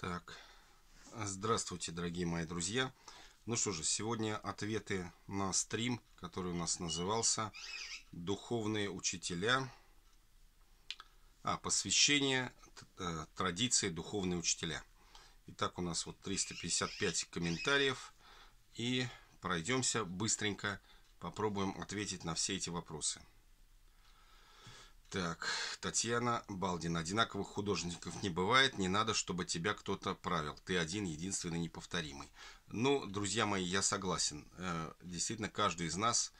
Так, здравствуйте, дорогие мои друзья. Ну что же, сегодня ответы на стрим, который у нас назывался «Духовные учителя». А, посвящение э, традиции «Духовные учителя». Итак, у нас вот 355 комментариев. И пройдемся быстренько, попробуем ответить на все эти вопросы. Так, Татьяна Балдина. Одинаковых художников не бывает, не надо, чтобы тебя кто-то правил. Ты один, единственный, неповторимый. Ну, друзья мои, я согласен. Э, действительно, каждый из нас,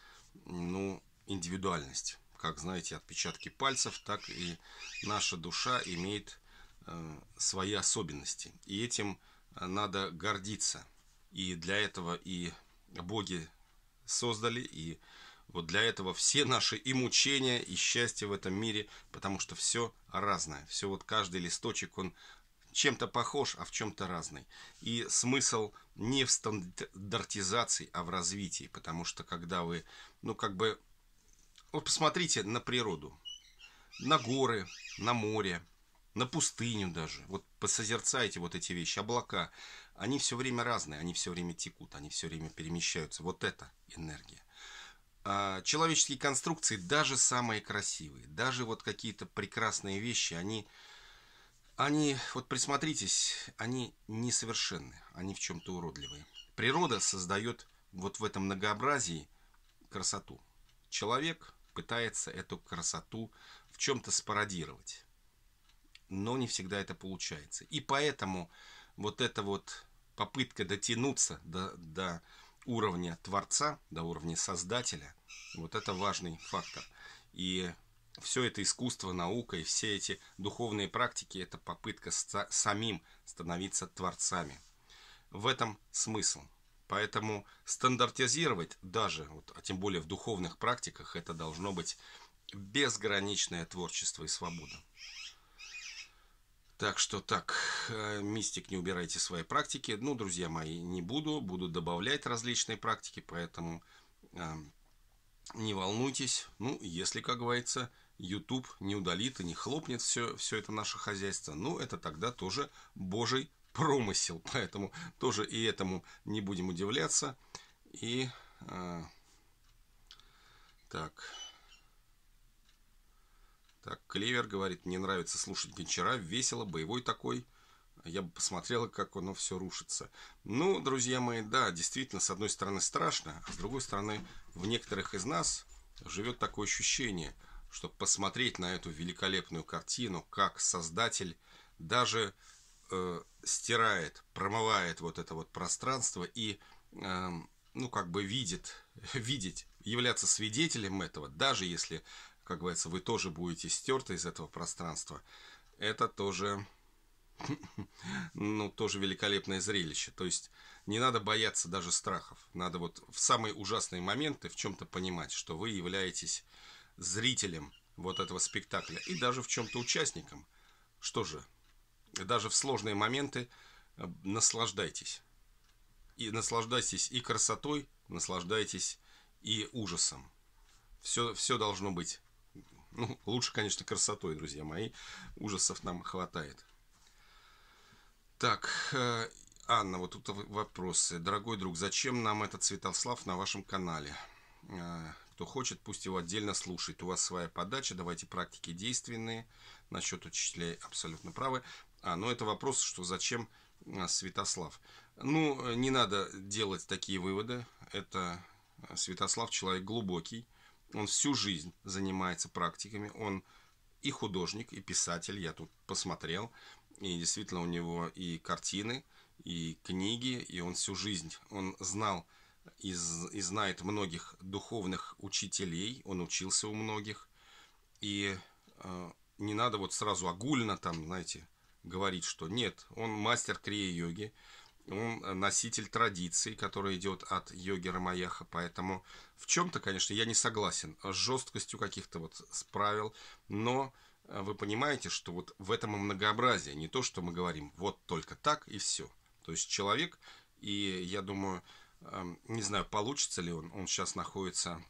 ну, индивидуальность. Как знаете, отпечатки пальцев, так и наша душа имеет э, свои особенности. И этим э, надо гордиться. И для этого и боги создали, и вот для этого все наши и мучения, и счастье в этом мире, потому что все разное. Все вот каждый листочек, он чем-то похож, а в чем-то разный. И смысл не в стандартизации, а в развитии, потому что когда вы, ну как бы, вот посмотрите на природу, на горы, на море, на пустыню даже. Вот посозерцайте вот эти вещи, облака. Они все время разные, они все время текут, они все время перемещаются. Вот это энергия. А, человеческие конструкции, даже самые красивые, даже вот какие-то прекрасные вещи, они, они, вот присмотритесь, они несовершенны, они в чем-то уродливые. Природа создает вот в этом многообразии красоту. Человек пытается эту красоту в чем-то спародировать, но не всегда это получается. И поэтому вот эта вот попытка дотянуться до, до уровня Творца до уровня Создателя, вот это важный фактор. И все это искусство, наука и все эти духовные практики – это попытка самим становиться творцами. В этом смысл. Поэтому стандартизировать даже, вот, а тем более в духовных практиках, это должно быть безграничное творчество и свобода. Так что так, э, мистик, не убирайте свои практики. Ну, друзья мои, не буду, буду добавлять различные практики, поэтому э, не волнуйтесь. Ну, если, как говорится, YouTube не удалит и не хлопнет все, все это наше хозяйство, ну, это тогда тоже божий промысел. Поэтому тоже и этому не будем удивляться. И э, так... Так, Клевер говорит, мне нравится слушать Гончара, весело, боевой такой. Я бы посмотрел, как оно все рушится. Ну, друзья мои, да, действительно, с одной стороны страшно, а с другой стороны, в некоторых из нас живет такое ощущение, что посмотреть на эту великолепную картину, как создатель даже э, стирает, промывает вот это вот пространство и, э, ну, как бы видит, видеть, являться свидетелем этого, даже если как говорится, вы тоже будете стерты из этого пространства. Это тоже, ну, тоже великолепное зрелище. То есть не надо бояться даже страхов. Надо вот в самые ужасные моменты в чем-то понимать, что вы являетесь зрителем вот этого спектакля и даже в чем-то участником. Что же, даже в сложные моменты э, наслаждайтесь. И наслаждайтесь и красотой, наслаждайтесь и ужасом. Все, все должно быть. Ну, лучше, конечно, красотой, друзья мои. Ужасов нам хватает. Так, э, Анна, вот тут вопросы. Дорогой друг, зачем нам этот Святослав на вашем канале? Э, кто хочет, пусть его отдельно слушает. У вас своя подача, давайте практики действенные. Насчет учителей абсолютно правы. А, но ну, это вопрос, что зачем э, Святослав? Ну, не надо делать такие выводы. Это Святослав человек глубокий он всю жизнь занимается практиками. Он и художник, и писатель. Я тут посмотрел. И действительно у него и картины, и книги. И он всю жизнь, он знал и, и знает многих духовных учителей. Он учился у многих. И э, не надо вот сразу огульно там, знаете, говорить, что нет, он мастер крия-йоги он носитель традиции, которая идет от йоги Рамаяха, поэтому в чем-то, конечно, я не согласен с жесткостью каких-то вот правил, но э, вы понимаете, что вот в этом и многообразие, не то, что мы говорим вот только так и все. То есть человек, и я думаю, эм, не знаю, получится ли он, он сейчас находится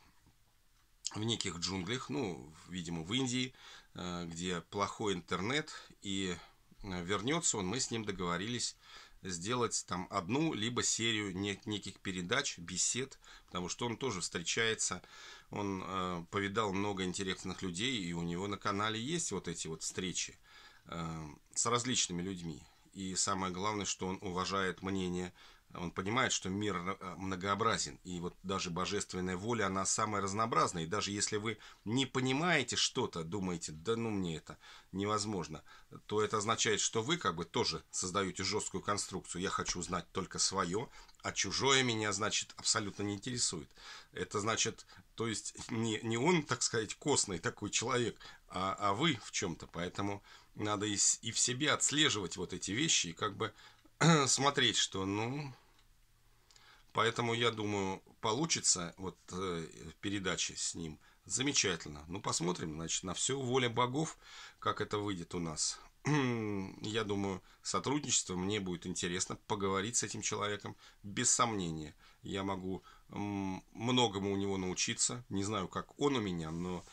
в неких джунглях, ну, видимо, в Индии, э, где плохой интернет, и э, вернется он, мы с ним договорились сделать там одну либо серию неких передач, бесед, потому что он тоже встречается, он э, повидал много интересных людей, и у него на канале есть вот эти вот встречи э, с различными людьми. И самое главное, что он уважает мнение он понимает, что мир э, многообразен. И вот даже божественная воля, она самая разнообразная. И даже если вы не понимаете что-то, думаете, да ну мне это невозможно, то это означает, что вы как бы тоже создаете жесткую конструкцию. Я хочу узнать только свое, а чужое меня, значит, абсолютно не интересует. Это значит, то есть не, не он, так сказать, костный такой человек, а, а вы в чем-то. Поэтому надо и, и в себе отслеживать вот эти вещи и как бы смотреть, что, ну, Поэтому, я думаю, получится вот э, передачи с ним. Замечательно. Ну, посмотрим, значит, на все воля богов, как это выйдет у нас. я думаю, сотрудничество мне будет интересно поговорить с этим человеком, без сомнения. Я могу многому у него научиться. Не знаю, как он у меня, но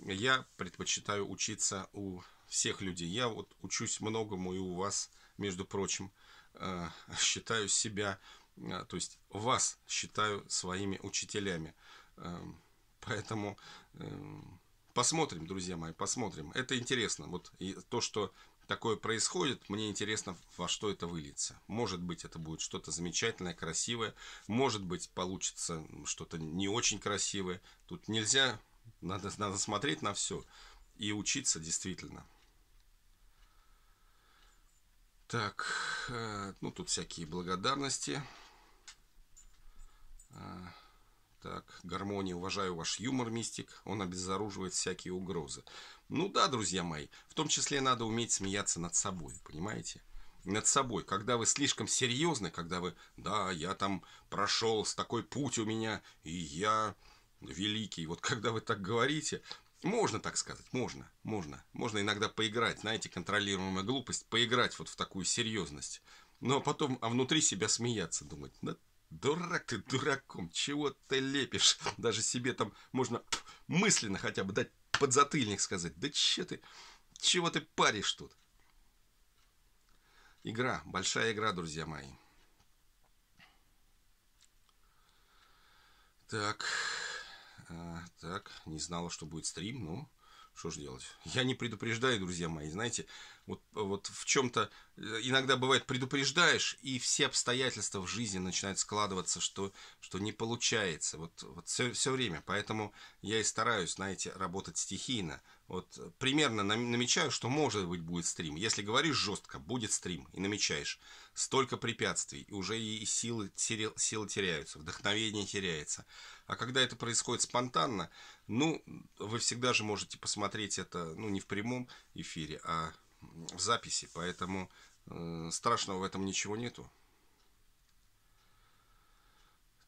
я предпочитаю учиться у всех людей. Я вот учусь многому и у вас, между прочим. Э, считаю себя а, то есть вас считаю своими учителями. Эм, поэтому эм, посмотрим, друзья мои, посмотрим. Это интересно. Вот и то, что такое происходит, мне интересно, во что это выльется. Может быть, это будет что-то замечательное, красивое. Может быть, получится что-то не очень красивое. Тут нельзя, надо, надо смотреть на все и учиться действительно. Так, э, ну тут всякие благодарности. Так, гармония, уважаю ваш юмор, мистик. Он обезоруживает всякие угрозы. Ну да, друзья мои, в том числе надо уметь смеяться над собой, понимаете? над собой, когда вы слишком серьезны, когда вы, да, я там прошел, с такой путь у меня, и я великий. Вот когда вы так говорите, можно так сказать, можно, можно. Можно иногда поиграть, знаете, контролируемая глупость, поиграть вот в такую серьезность. Но ну, а потом, а внутри себя смеяться, думать, да Дурак ты дураком, чего ты лепишь? Даже себе там можно мысленно хотя бы дать подзатыльник сказать. Да че ты, чего ты паришь тут? Игра, большая игра, друзья мои. Так, а, так, не знала, что будет стрим, ну, что ж делать? Я не предупреждаю, друзья мои, знаете, вот, вот в чем-то э, иногда бывает предупреждаешь, и все обстоятельства в жизни начинают складываться, что, что не получается. Вот, вот все, все время. Поэтому я и стараюсь, знаете, работать стихийно. Вот примерно намечаю, что может быть будет стрим. Если говоришь жестко, будет стрим, и намечаешь. Столько препятствий, и уже и силы, силы теряются, вдохновение теряется. А когда это происходит спонтанно, ну, вы всегда же можете посмотреть это, ну, не в прямом эфире, а в записи, поэтому э, страшного в этом ничего нету.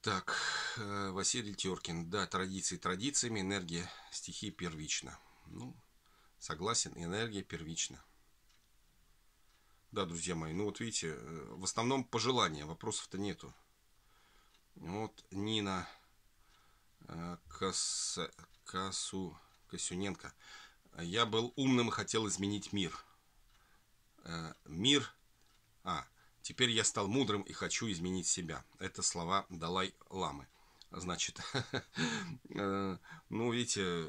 Так, э, Василий Теркин. Да, традиции традициями, энергия стихии первична. Ну, согласен, энергия первична. Да, друзья мои, ну вот видите, э, в основном пожелания, вопросов-то нету. Вот Нина Кас... Касу... Косюненко. Я был умным и хотел изменить мир. Э, мир... А, теперь я стал мудрым и хочу изменить себя. Это слова Далай-Ламы. Значит, э, ну, видите,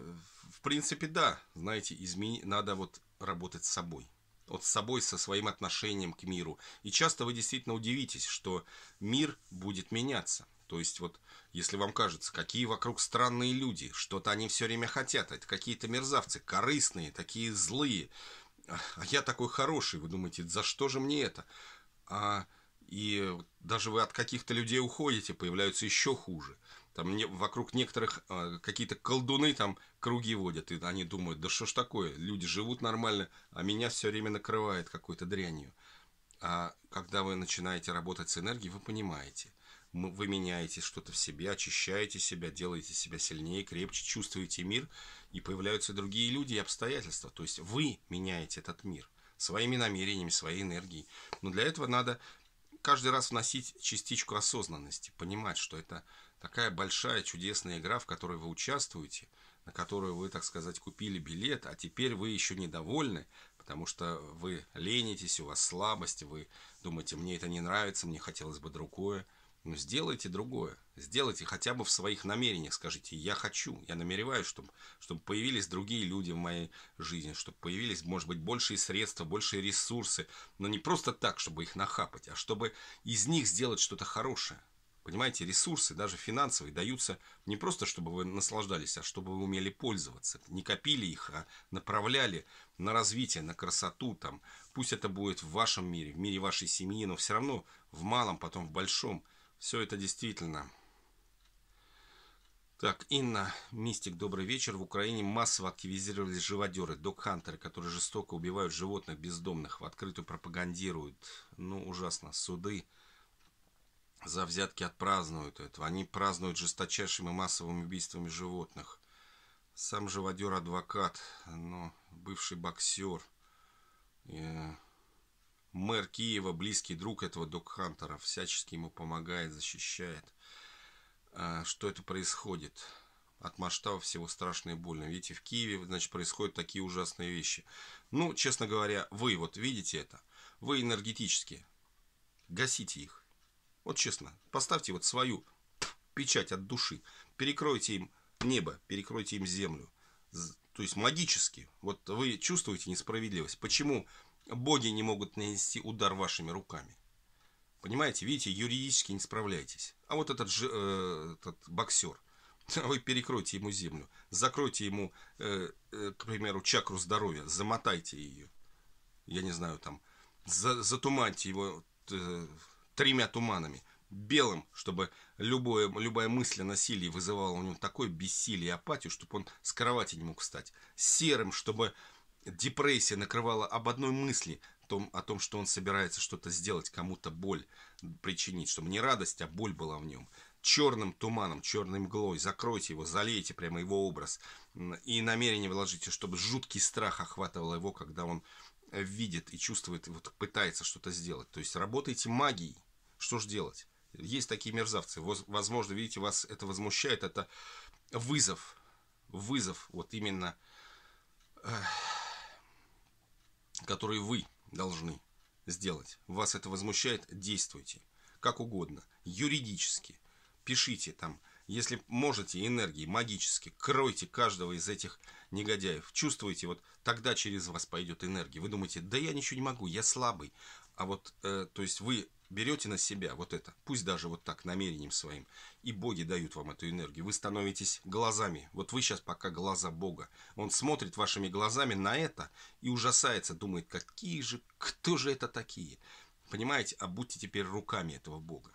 в принципе, да, знаете, измени... надо вот работать с собой. Вот с собой, со своим отношением к миру. И часто вы действительно удивитесь, что мир будет меняться. То есть вот, если вам кажется, какие вокруг странные люди, что-то они все время хотят, это какие-то мерзавцы, корыстные, такие злые, а я такой хороший, вы думаете, за что же мне это? А, и даже вы от каких-то людей уходите, появляются еще хуже. Там не, вокруг некоторых а, какие-то колдуны там круги водят, и они думают, да что ж такое, люди живут нормально, а меня все время накрывает какой-то дрянью. А когда вы начинаете работать с энергией, вы понимаете, вы меняете что-то в себе, очищаете себя, делаете себя сильнее, крепче, чувствуете мир, и появляются другие люди и обстоятельства. То есть вы меняете этот мир своими намерениями, своей энергией. Но для этого надо каждый раз вносить частичку осознанности, понимать, что это такая большая чудесная игра, в которой вы участвуете, на которую вы, так сказать, купили билет, а теперь вы еще недовольны, потому что вы ленитесь, у вас слабость, вы думаете, мне это не нравится, мне хотелось бы другое. Но ну, сделайте другое. Сделайте хотя бы в своих намерениях. Скажите, я хочу, я намереваюсь, чтобы, чтобы появились другие люди в моей жизни, чтобы появились, может быть, большие средства, большие ресурсы. Но не просто так, чтобы их нахапать, а чтобы из них сделать что-то хорошее. Понимаете, ресурсы, даже финансовые, даются не просто, чтобы вы наслаждались, а чтобы вы умели пользоваться. Не копили их, а направляли на развитие, на красоту. Там. Пусть это будет в вашем мире, в мире вашей семьи, но все равно в малом, потом в большом – все это действительно. Так, Инна, Мистик, добрый вечер. В Украине массово активизировались живодеры, док-хантеры, которые жестоко убивают животных бездомных, в открытую пропагандируют. Ну, ужасно. Суды за взятки отпразднуют это. Они празднуют жесточайшими массовыми убийствами животных. Сам живодер-адвокат, но бывший боксер. Э, Мэр Киева, близкий друг этого док-хантера, всячески ему помогает, защищает. А, что это происходит? От масштаба всего страшно и больно. Видите, в Киеве, значит, происходят такие ужасные вещи. Ну, честно говоря, вы вот видите это? Вы энергетические. Гасите их. Вот честно, поставьте вот свою печать от души. Перекройте им небо, перекройте им землю. То есть магически. Вот вы чувствуете несправедливость. Почему Боги не могут нанести удар вашими руками. Понимаете, видите, юридически не справляетесь. А вот этот, э, этот боксер, а вы перекройте ему землю, закройте ему, э, э, к примеру, чакру здоровья, замотайте ее. Я не знаю, там, за, затуманьте его э, тремя туманами белым, чтобы любое, любая мысль о насилии вызывала у него такое бессилие и апатию, чтобы он с кровати не мог встать. Серым, чтобы депрессия накрывала об одной мысли том, о том, что он собирается что-то сделать, кому-то боль причинить, чтобы не радость, а боль была в нем. Черным туманом, черной мглой закройте его, залейте прямо его образ и намерение вложите, чтобы жуткий страх охватывал его, когда он э, видит и чувствует, и вот пытается что-то сделать. То есть работайте магией. Что же делать? Есть такие мерзавцы. Возможно, видите, вас это возмущает. Это вызов. Вызов. Вот именно которые вы должны сделать. Вас это возмущает, действуйте. Как угодно. Юридически. Пишите там, если можете, энергии, магически. Кройте каждого из этих негодяев. Чувствуйте вот тогда через вас пойдет энергия. Вы думаете, да я ничего не могу, я слабый. А вот, э, то есть вы берете на себя вот это, пусть даже вот так, намерением своим, и боги дают вам эту энергию. Вы становитесь глазами. Вот вы сейчас пока глаза Бога. Он смотрит вашими глазами на это и ужасается, думает, какие же, кто же это такие? Понимаете, а будьте теперь руками этого Бога.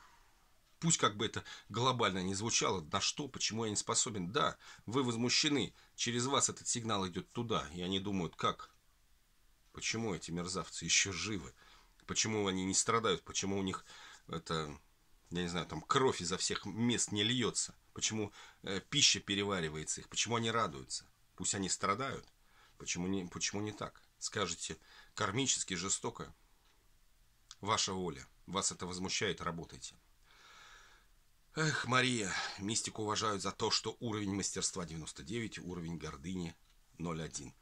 Пусть как бы это глобально не звучало, на что, почему я не способен. Да, вы возмущены, через вас этот сигнал идет туда, и они думают, как, почему эти мерзавцы еще живы? почему они не страдают, почему у них это, я не знаю, там кровь изо всех мест не льется, почему э, пища переваривается их, почему они радуются. Пусть они страдают, почему не, почему не так? Скажете, кармически жестоко. Ваша воля, вас это возмущает, работайте. Эх, Мария, мистику уважают за то, что уровень мастерства 99, уровень гордыни 01.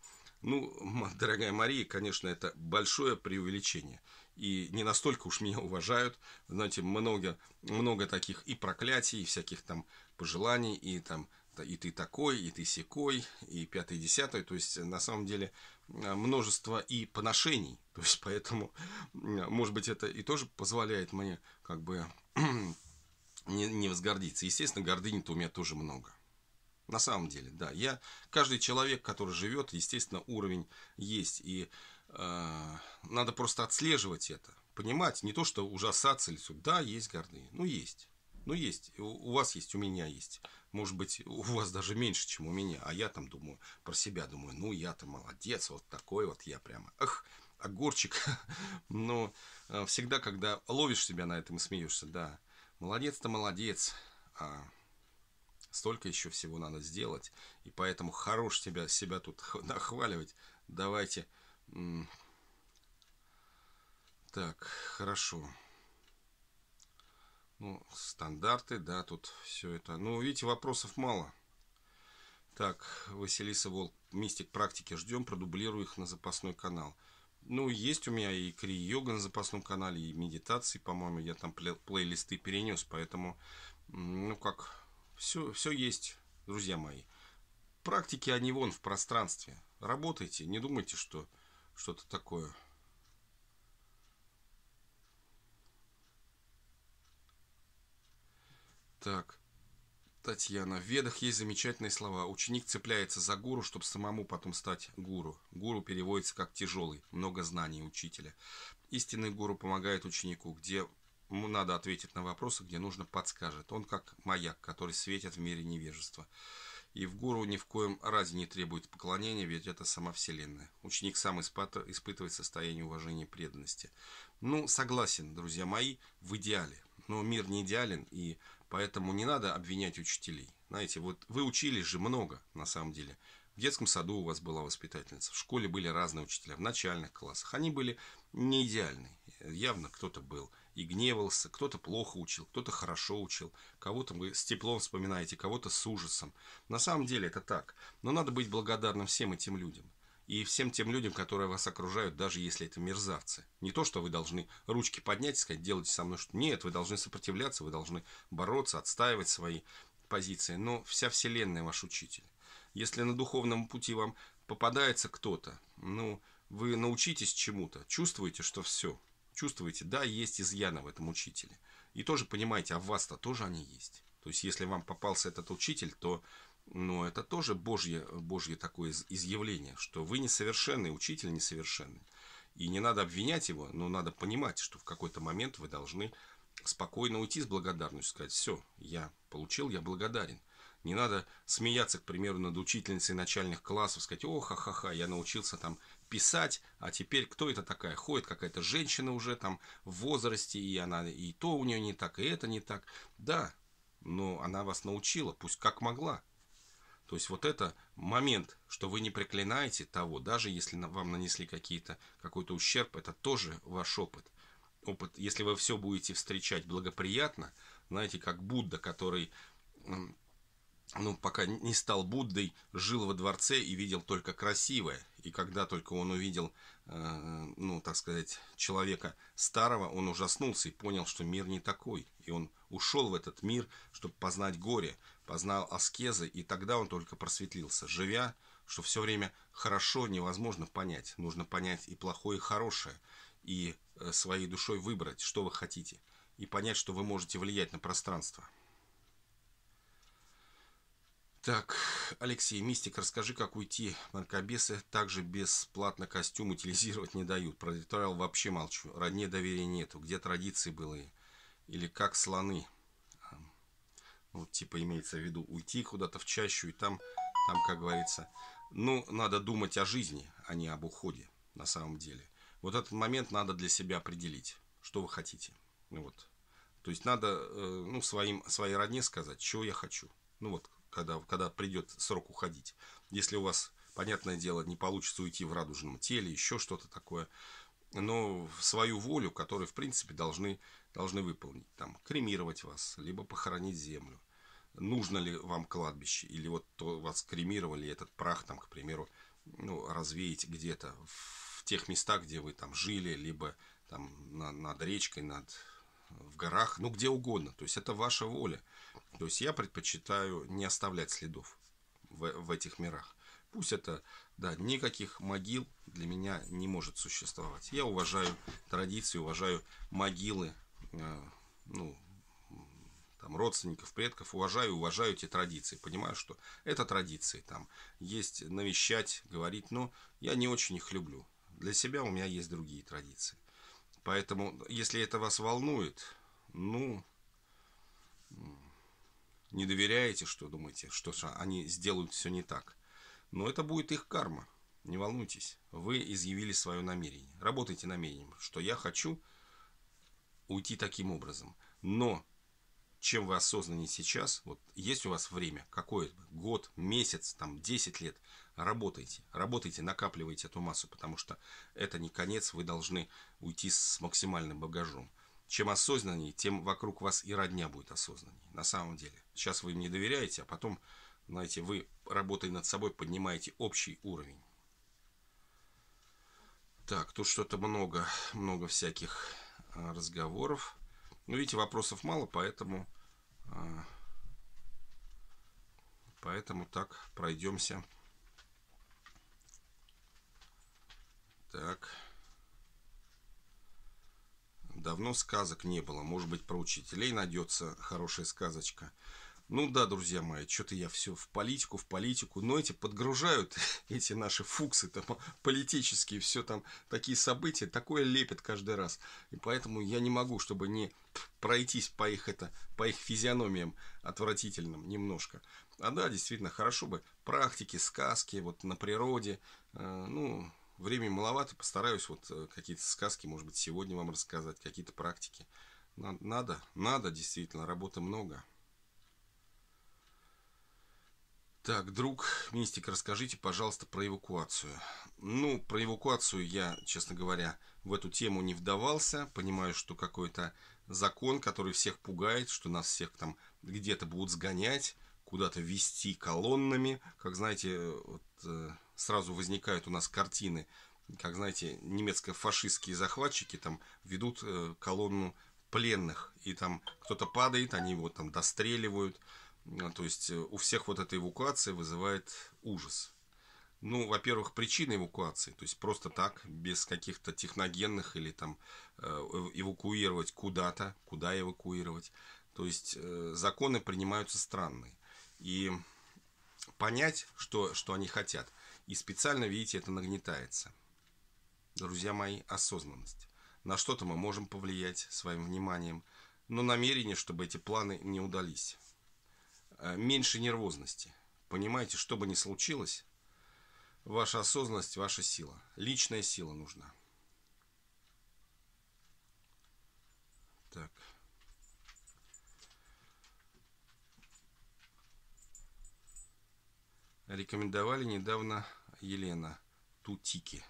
Ну, дорогая Мария, конечно, это большое преувеличение. И не настолько уж меня уважают. Знаете, много, много таких и проклятий, и всяких там пожеланий, и там и ты такой, и ты секой, и пятый, и десятый. То есть, на самом деле, а, множество и поношений. То есть, поэтому, может быть, это и тоже позволяет мне как бы не, не возгордиться. Естественно, гордыни-то у меня тоже много. На самом деле, да. Я, каждый человек, который живет, естественно, уровень есть. И э, надо просто отслеживать это. Понимать, не то, что ужасаться или да, есть гордыня. Ну, есть. Ну, есть. У, у вас есть, у меня есть. Может быть, у вас даже меньше, чем у меня. А я там думаю, про себя думаю, ну, я-то молодец, вот такой вот я прямо. Эх, огурчик. Но э, всегда, когда ловишь себя на этом и смеешься, да, молодец-то молодец. А Столько еще всего надо сделать. И поэтому хорош тебя, себя тут нахваливать. Давайте. Так, хорошо. Ну, стандарты, да, тут все это. Ну, видите, вопросов мало. Так, Василиса Волк, Мистик практики ждем, продублирую их на запасной канал. Ну, есть у меня и кри-йога на запасном канале, и медитации, по-моему, я там плей плейлисты перенес, поэтому, ну, как все, все есть, друзья мои. Практики, они вон в пространстве. Работайте, не думайте, что что-то такое. Так. Татьяна. В ведах есть замечательные слова. Ученик цепляется за гуру, чтобы самому потом стать гуру. Гуру переводится как тяжелый, много знаний учителя. Истинный гуру помогает ученику, где ему надо ответить на вопросы, где нужно подскажет. Он как маяк, который светит в мире невежества. И в гуру ни в коем разе не требует поклонения, ведь это сама Вселенная. Ученик сам испытывает состояние уважения и преданности. Ну, согласен, друзья мои, в идеале. Но мир не идеален, и поэтому не надо обвинять учителей. Знаете, вот вы учились же много, на самом деле. В детском саду у вас была воспитательница, в школе были разные учителя, в начальных классах. Они были не идеальны. Явно кто-то был и гневался, кто-то плохо учил, кто-то хорошо учил, кого-то вы с теплом вспоминаете, кого-то с ужасом. На самом деле это так, но надо быть благодарным всем этим людям. И всем тем людям, которые вас окружают, даже если это мерзавцы. Не то, что вы должны ручки поднять и сказать, делайте со мной что Нет, вы должны сопротивляться, вы должны бороться, отстаивать свои позиции. Но вся вселенная ваш учитель. Если на духовном пути вам попадается кто-то, ну, вы научитесь чему-то, чувствуете, что все, чувствуете, да, есть изъяны в этом учителе. И тоже понимаете, а в вас-то тоже они есть. То есть, если вам попался этот учитель, то ну, это тоже Божье, Божье такое изъявление, что вы несовершенный, учитель несовершенный. И не надо обвинять его, но надо понимать, что в какой-то момент вы должны спокойно уйти с благодарностью, сказать, все, я получил, я благодарен. Не надо смеяться, к примеру, над учительницей начальных классов, сказать, о, ха-ха-ха, я научился там писать, а теперь кто это такая? Ходит какая-то женщина уже там в возрасте, и она и то у нее не так, и это не так. Да, но она вас научила, пусть как могла. То есть вот это момент, что вы не приклинаете того, даже если вам нанесли какие-то, какой-то ущерб, это тоже ваш опыт. Опыт, если вы все будете встречать благоприятно, знаете, как Будда, который ну, пока не стал Буддой, жил во дворце и видел только красивое. И когда только он увидел, э, ну, так сказать, человека старого, он ужаснулся и понял, что мир не такой. И он ушел в этот мир, чтобы познать горе, познал аскезы, и тогда он только просветлился. Живя, что все время хорошо невозможно понять. Нужно понять и плохое, и хорошее. И э, своей душой выбрать, что вы хотите. И понять, что вы можете влиять на пространство. Так, Алексей, Мистик, расскажи, как уйти. Наркобесы также бесплатно костюм утилизировать не дают. Про ритуал вообще молчу. Родне доверия нету. Где традиции былые? Или как слоны? Ну, типа имеется в виду уйти куда-то в чащу и там, там, как говорится. Ну, надо думать о жизни, а не об уходе на самом деле. Вот этот момент надо для себя определить, что вы хотите. Ну вот. То есть надо, э, ну, своим, своей родне сказать, что я хочу. Ну вот, когда, когда придет срок уходить. Если у вас, понятное дело, не получится уйти в радужном теле, еще что-то такое, но свою волю, которую, в принципе, должны, должны выполнить. Там, кремировать вас, либо похоронить землю. Нужно ли вам кладбище? Или вот то, вас кремировали, этот прах, там, к примеру, ну, развеять где-то в тех местах, где вы там жили, либо там на, над речкой, над в горах, ну где угодно. То есть это ваша воля. То есть я предпочитаю не оставлять следов в, в этих мирах. Пусть это, да, никаких могил для меня не может существовать. Я уважаю традиции, уважаю могилы, э, ну, там, родственников, предков, уважаю, уважаю эти традиции. Понимаю, что это традиции, там, есть навещать, говорить, но я не очень их люблю. Для себя у меня есть другие традиции. Поэтому, если это вас волнует, ну, не доверяете, что думаете, что они сделают все не так. Но это будет их карма. Не волнуйтесь. Вы изъявили свое намерение. Работайте намерением, что я хочу уйти таким образом. Но чем вы осознаннее сейчас, вот есть у вас время, какой год, месяц, там 10 лет, работайте, работайте, накапливайте эту массу, потому что это не конец, вы должны уйти с максимальным багажом. Чем осознаннее, тем вокруг вас и родня будет осознаннее, на самом деле. Сейчас вы им не доверяете, а потом, знаете, вы, работая над собой, поднимаете общий уровень. Так, тут что-то много, много всяких а, разговоров. Ну, видите, вопросов мало, поэтому... А, поэтому так пройдемся Так. Давно сказок не было. Может быть, про учителей найдется хорошая сказочка. Ну да, друзья мои, что-то я все в политику, в политику. Но эти подгружают, эти наши фуксы там политические, все там такие события, такое лепят каждый раз. И поэтому я не могу, чтобы не пройтись по их это, по их физиономиям отвратительным немножко. А да, действительно, хорошо бы практики, сказки, вот на природе, э, ну, Времени маловато, постараюсь вот э, какие-то сказки, может быть, сегодня вам рассказать, какие-то практики. Надо, надо, действительно, работы много. Так, друг Мистик, расскажите, пожалуйста, про эвакуацию. Ну, про эвакуацию я, честно говоря, в эту тему не вдавался. Понимаю, что какой-то закон, который всех пугает, что нас всех там где-то будут сгонять, куда-то вести колоннами. Как знаете, вот э, сразу возникают у нас картины, как, знаете, немецко-фашистские захватчики там ведут э, колонну пленных, и там кто-то падает, они его там достреливают. Э, то есть э, у всех вот эта эвакуация вызывает ужас. Ну, во-первых, причина эвакуации, то есть просто так, без каких-то техногенных или там эвакуировать куда-то, куда эвакуировать. То есть законы принимаются странные. И понять, что, что они хотят. И специально, видите, это нагнетается. Друзья мои, осознанность. На что-то мы можем повлиять своим вниманием, но намерение, чтобы эти планы не удались. Э, меньше нервозности. Понимаете, что бы ни случилось, ваша осознанность, ваша сила. Личная сила нужна. рекомендовали недавно Елена Тутики.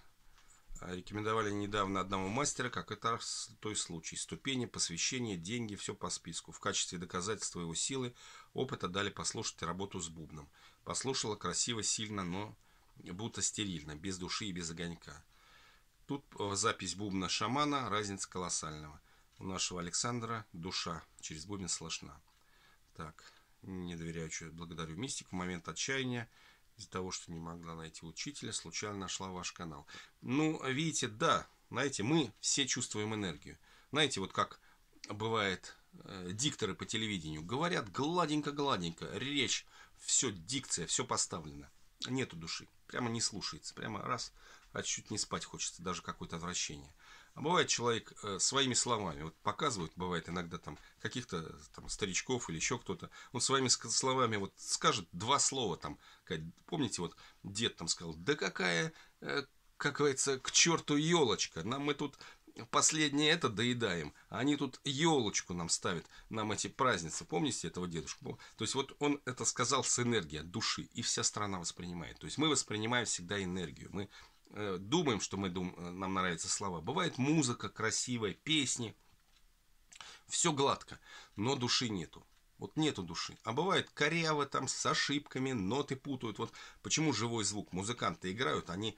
А, рекомендовали недавно одному мастера, как это той случай. Ступени, посвящение, деньги, все по списку. В качестве доказательства его силы опыта дали послушать работу с бубном. Послушала красиво, сильно, но будто стерильно, без души и без огонька. Тут э, запись бубна шамана, разница колоссального. У нашего Александра душа через бубен слышна. Так, не доверяю, благодарю мистику. Момент отчаяния из-за того, что не могла найти учителя, случайно нашла ваш канал. Ну, видите, да, знаете, мы все чувствуем энергию. Знаете, вот как бывает э, дикторы по телевидению говорят гладенько-гладенько, речь, все дикция, все поставлено. Нету души, прямо не слушается, прямо раз, а чуть не спать хочется, даже какое-то отвращение. А бывает человек э, своими словами, вот показывают, бывает иногда там каких-то там старичков или еще кто-то, он своими словами вот скажет два слова там, помните, вот дед там сказал, да какая, э, как говорится, к черту елочка, нам мы тут последнее это доедаем. А они тут елочку нам ставят, нам эти праздницы. Помните этого дедушку? То есть вот он это сказал с энергией, от души, и вся страна воспринимает. То есть мы воспринимаем всегда энергию. Мы Э, думаем, что мы дум... Э, нам нравятся слова. Бывает музыка красивая, песни. Все гладко, но души нету. Вот нету души. А бывает коряво там, с ошибками, ноты путают. Вот почему живой звук? Музыканты играют, они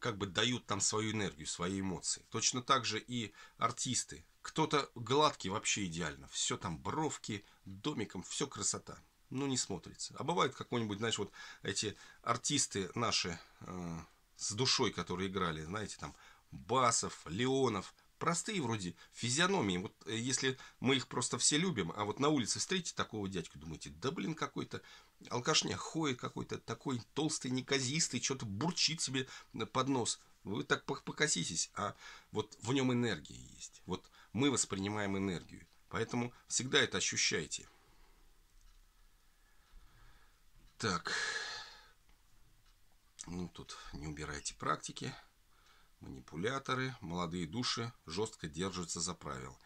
как бы дают там свою энергию, свои эмоции. Точно так же и артисты. Кто-то гладкий вообще идеально. Все там бровки, домиком, все красота. Ну, не смотрится. А бывает какой-нибудь, знаешь, вот эти артисты наши, э, с душой, которые играли, знаете, там Басов, Леонов, простые вроде физиономии. Вот э, если мы их просто все любим, а вот на улице встретите такого дядьку, думаете, да блин, какой-то алкашня ходит какой-то такой толстый, неказистый, что-то бурчит себе под нос. Вы так покоситесь, а вот в нем энергия есть. Вот мы воспринимаем энергию. Поэтому всегда это ощущайте. Так. Ну, тут не убирайте практики, манипуляторы, молодые души жестко держатся за правил.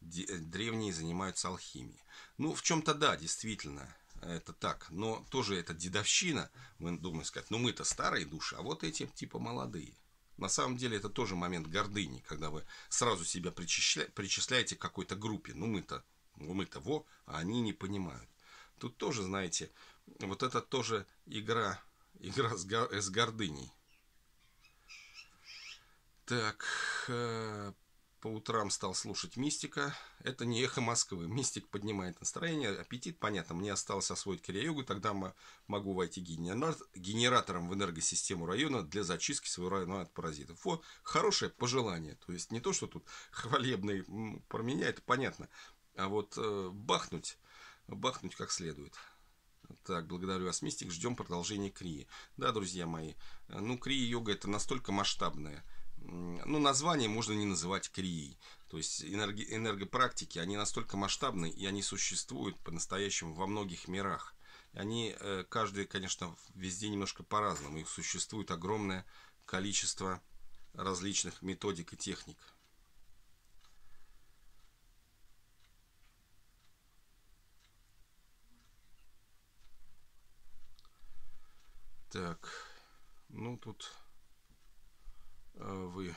Древние занимаются алхимией. Ну, в чем-то да, действительно, это так. Но тоже это дедовщина, мы думаем сказать, ну мы-то старые души, а вот эти типа молодые. На самом деле это тоже момент гордыни, когда вы сразу себя причисля... причисляете к какой-то группе. Ну мы-то, ну, мы-то во, а они не понимают. Тут тоже, знаете, вот это тоже игра Игра с, го э, с гордыней. Так, э по утрам стал слушать Мистика. Это не эхо Москвы. Мистик поднимает настроение, аппетит, понятно. Мне осталось освоить Кириюгу, тогда мы могу войти генератором в энергосистему района для зачистки своего района от паразитов. Вот хорошее пожелание. То есть не то, что тут хвалебный про меня, это понятно. А вот э, бахнуть, бахнуть как следует. Так, благодарю вас, Мистик. Ждем продолжения Крии. Да, друзья мои. Ну, Крия-йога это настолько масштабная ну, название можно не называть крией. То есть энерги, энергопрактики, они настолько масштабны, и они существуют по-настоящему во многих мирах. Они, э, каждый, конечно, везде немножко по-разному. Их существует огромное количество различных методик и техник. Так, ну тут а вы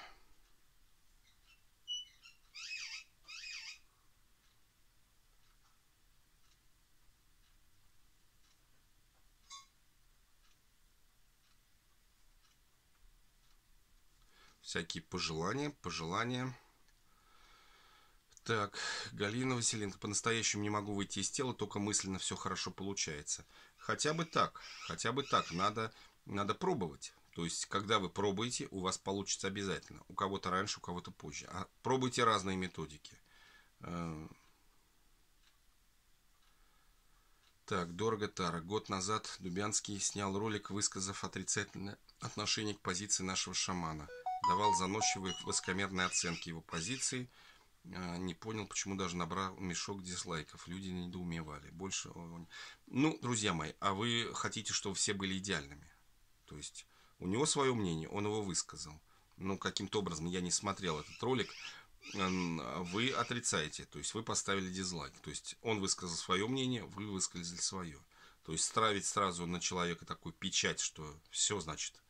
всякие пожелания, пожелания. Так, Галина Василенко, по-настоящему не могу выйти из тела, только мысленно все хорошо получается. Хотя бы так, хотя бы так надо, надо пробовать. То есть, когда вы пробуете, у вас получится обязательно. У кого-то раньше, у кого-то позже. А пробуйте разные методики. Эм. Так, дорого Тара. Год назад Дубянский снял ролик, высказав отрицательное отношение к позиции нашего шамана. Давал заносчивые высокомерные оценки его позиции – а, не понял, почему даже набрал мешок дизлайков. Люди недоумевали. Больше... Ну, друзья мои, а вы хотите, чтобы все были идеальными? То есть, у него свое мнение, он его высказал. Ну, каким-то образом, я не смотрел этот ролик, вы отрицаете, то есть вы поставили дизлайк. То есть он высказал свое мнение, вы высказали свое. То есть стравить сразу на человека такую печать, что все, значит,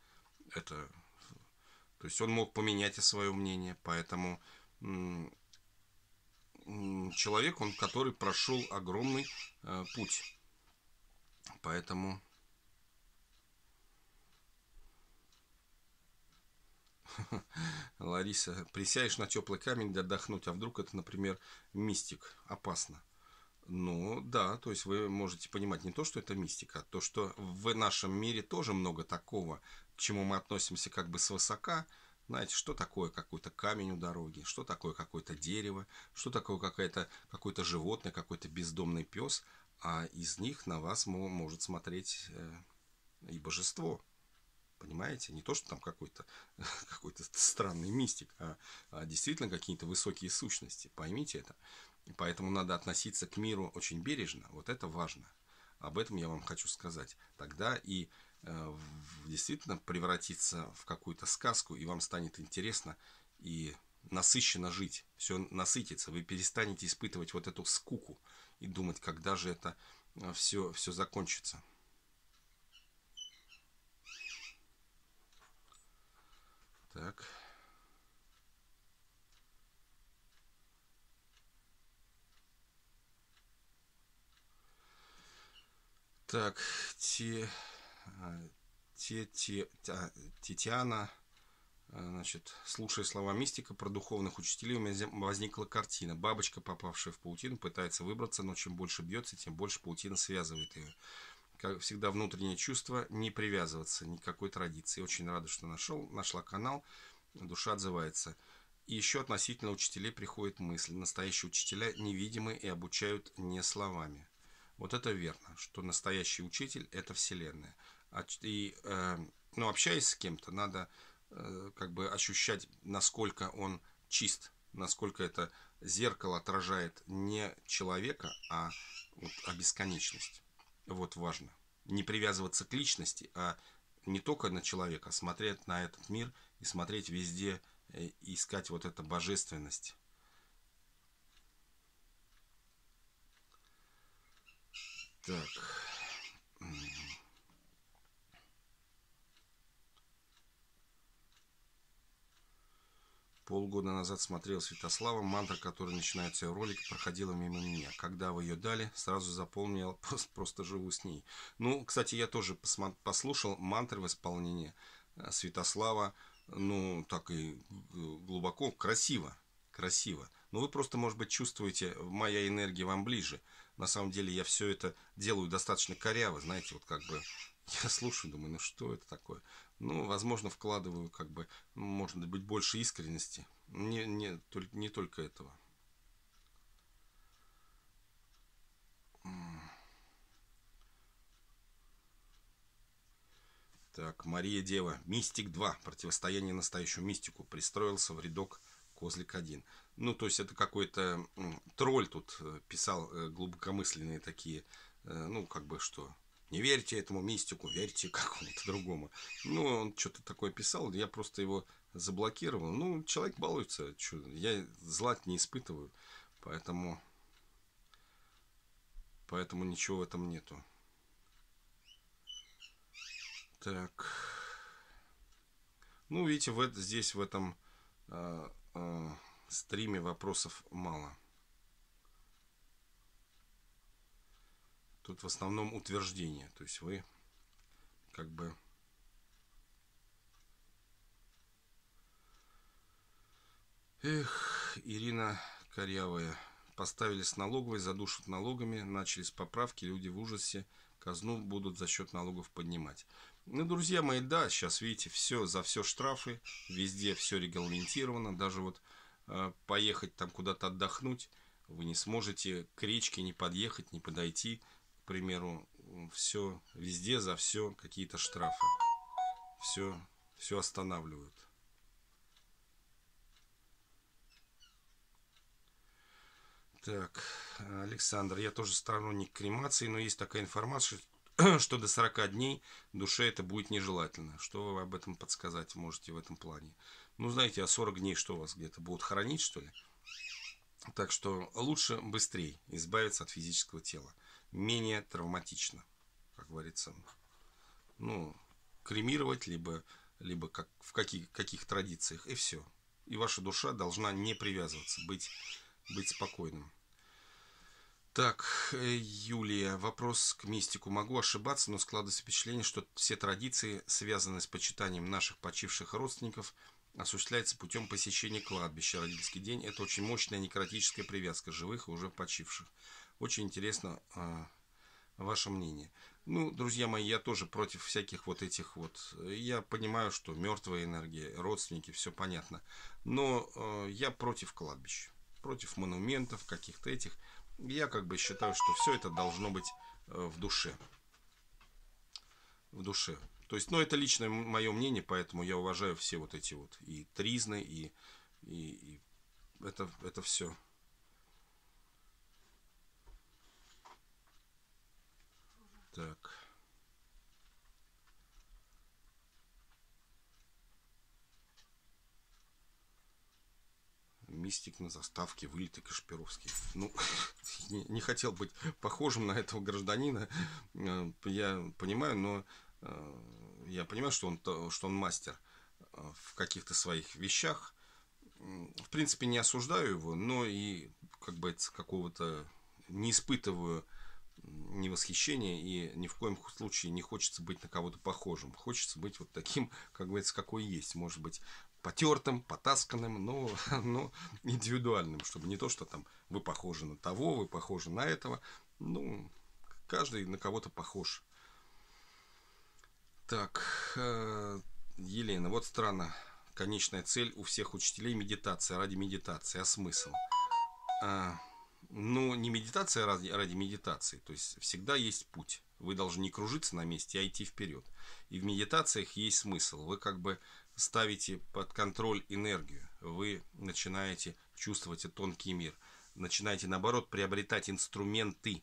это... То есть он мог поменять свое мнение, поэтому человек, он, который прошел огромный э, путь. Поэтому... Лариса, присяешь на теплый камень для отдохнуть, а вдруг это, например, мистик. Опасно. Ну, да, то есть вы можете понимать не то, что это мистика, а то, что в нашем мире тоже много такого, к чему мы относимся как бы свысока, высока знаете, что такое какой-то камень у дороги, что такое какое-то дерево, что такое какое-то какое -то животное, какой-то бездомный пес, а из них на вас может смотреть э, и божество. Понимаете? Не то, что там какой-то какой странный мистик, а, а действительно какие-то высокие сущности. Поймите это. поэтому надо относиться к миру очень бережно. Вот это важно. Об этом я вам хочу сказать. Тогда и Э, действительно превратится в какую-то сказку, и вам станет интересно и насыщенно жить, все насытится, вы перестанете испытывать вот эту скуку и думать, когда же это все, э, все закончится. Так. Так, те... Тетяна, э, значит, слушая слова мистика про духовных учителей, у меня возникла картина. Бабочка, попавшая в паутину, пытается выбраться, но чем больше бьется, тем больше паутина связывает ее. Как всегда, внутреннее чувство не привязываться никакой традиции. Очень рада, что нашел, нашла канал. Душа отзывается. И еще относительно учителей приходит мысль. Настоящие учителя невидимы и обучают не словами. Вот это верно, что настоящий учитель – это Вселенная. А и, э, ну, общаясь с кем-то, надо э, как бы ощущать, насколько он чист, насколько это зеркало отражает не человека, а, вот, а бесконечность. Вот важно. Не привязываться к личности, а не только на человека, а смотреть на этот мир и смотреть везде, э, и искать вот эту божественность. Так. Полгода назад смотрел Святослава, мантра, которая начинается в ролике, проходила мимо меня. Когда вы ее дали, сразу запомнил, просто, просто живу с ней. Ну, кстати, я тоже послушал мантры в исполнении э, Святослава. Ну, так и э, глубоко, красиво, красиво. Но ну, вы просто, может быть, чувствуете, моя энергия вам ближе. На самом деле я все это делаю достаточно коряво, знаете, вот как бы я слушаю, думаю, ну что это такое? ну, возможно, вкладываю, как бы, ну, может быть, больше искренности. Не, не, не только этого. Так, Мария Дева. Мистик 2. Противостояние настоящему мистику. Пристроился в рядок Козлик 1. Ну, то есть это какой-то тролль тут э, писал э, глубокомысленные такие, э, ну, как бы что, не верьте этому мистику, верьте какому-то другому. Ну, он что-то такое писал, я просто его заблокировал. Ну, человек балуется, чё, я злат не испытываю, поэтому, поэтому ничего в этом нету. Так, ну, видите, в, здесь в этом э, э, стриме вопросов мало. Тут в основном утверждение. То есть вы как бы Эх, Ирина Корявая. Поставили с налоговой, задушат налогами, начались поправки, люди в ужасе, казну будут за счет налогов поднимать. Ну, друзья мои, да, сейчас видите, все, за все штрафы, везде все регламентировано, даже вот э, поехать там куда-то отдохнуть, вы не сможете к речке не подъехать, не подойти, примеру, все, везде за все какие-то штрафы. Все, все останавливают. Так, Александр, я тоже сторонник кремации, но есть такая информация, что до 40 дней душе это будет нежелательно. Что вы об этом подсказать можете в этом плане? Ну, знаете, а 40 дней что вас где-то будут хоронить, что ли? Так что лучше быстрее избавиться от физического тела менее травматично, как говорится. Ну, кремировать, либо, либо как, в каких, каких традициях, и все. И ваша душа должна не привязываться, быть, быть спокойным. Так, э, Юлия, вопрос к мистику. Могу ошибаться, но складывается впечатление, что все традиции, связанные с почитанием наших почивших родственников, осуществляется путем посещения кладбища. Родительский день – это очень мощная некротическая привязка живых и уже почивших. Очень интересно а, ваше мнение. Ну, друзья мои, я тоже против всяких вот этих вот. Я понимаю, что мертвая энергия, родственники, все понятно. Но э, я против кладбищ, против монументов каких-то этих. Я как бы считаю, что все это должно быть э, в душе. В душе. То есть, ну, это личное мое мнение, поэтому я уважаю все вот эти вот и тризны, и, и, и это, это все. Так. Мистик на заставке, вылитый Кашпировский. Ну, не, не хотел быть похожим на этого гражданина, э, я понимаю, но э, я понимаю, что он, что он мастер э, в каких-то своих вещах. В принципе, не осуждаю его, но и как бы какого-то не испытываю не восхищение и ни в коем случае не хочется быть на кого-то похожим. Хочется быть вот таким, как говорится, какой есть. Может быть, потертым, потасканным, но, но индивидуальным, чтобы не то, что там вы похожи на того, вы похожи на этого. Ну, каждый на кого-то похож. Так, э, Елена, вот странно. Конечная цель у всех учителей медитация, ради медитации, а смысл? А, но не медитация ради, ради медитации. То есть всегда есть путь. Вы должны не кружиться на месте, а идти вперед. И в медитациях есть смысл. Вы как бы ставите под контроль энергию. Вы начинаете чувствовать тонкий мир. Начинаете, наоборот, приобретать инструменты.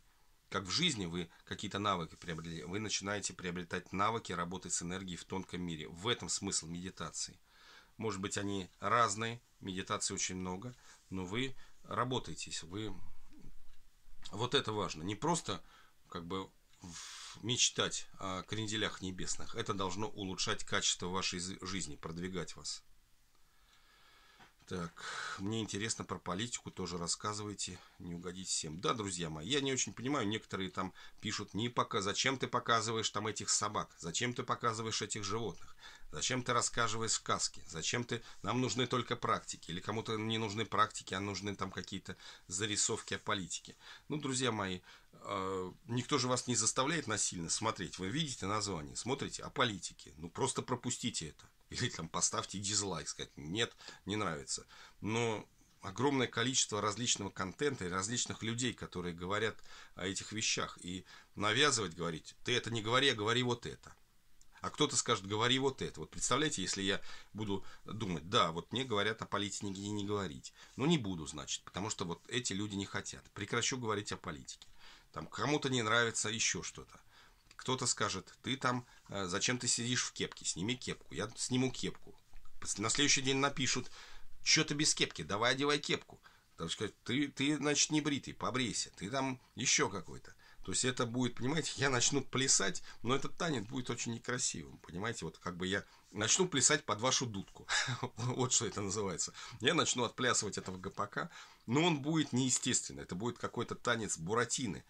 Как в жизни вы какие-то навыки приобрели. Вы начинаете приобретать навыки работать с энергией в тонком мире. В этом смысл медитации. Может быть, они разные, медитаций очень много, но вы работаетесь, вы вот это важно. Не просто как бы мечтать о кренделях небесных. Это должно улучшать качество вашей жизни, продвигать вас. Так, мне интересно про политику, тоже рассказывайте, не угодить всем. Да, друзья мои, я не очень понимаю, некоторые там пишут, не пока, зачем ты показываешь там этих собак, зачем ты показываешь этих животных, зачем ты рассказываешь сказки, зачем ты, нам нужны только практики, или кому-то не нужны практики, а нужны там какие-то зарисовки о политике. Ну, друзья мои, э, никто же вас не заставляет насильно смотреть, вы видите название, смотрите о политике, ну просто пропустите это. Или там поставьте дизлайк, сказать, нет, не нравится. Но огромное количество различного контента и различных людей, которые говорят о этих вещах. И навязывать, говорить, ты это не говори, а говори вот это. А кто-то скажет, говори вот это. Вот представляете, если я буду думать, да, вот мне говорят о политике нигде не говорить. Ну, не буду, значит, потому что вот эти люди не хотят. Прекращу говорить о политике. Там кому-то не нравится еще что-то. Кто-то скажет, ты там, э, зачем ты сидишь в кепке, сними кепку. Я сниму кепку. На следующий день напишут, что ты без кепки, давай одевай кепку. ты, ты, значит, не бритый, побрейся, ты там еще какой-то. То есть это будет, понимаете, я начну плясать, но этот танец будет очень некрасивым, понимаете, вот как бы я начну плясать под вашу дудку, вот что это называется. Я начну отплясывать этого ГПК, но он будет неестественный, это будет какой-то танец Буратины.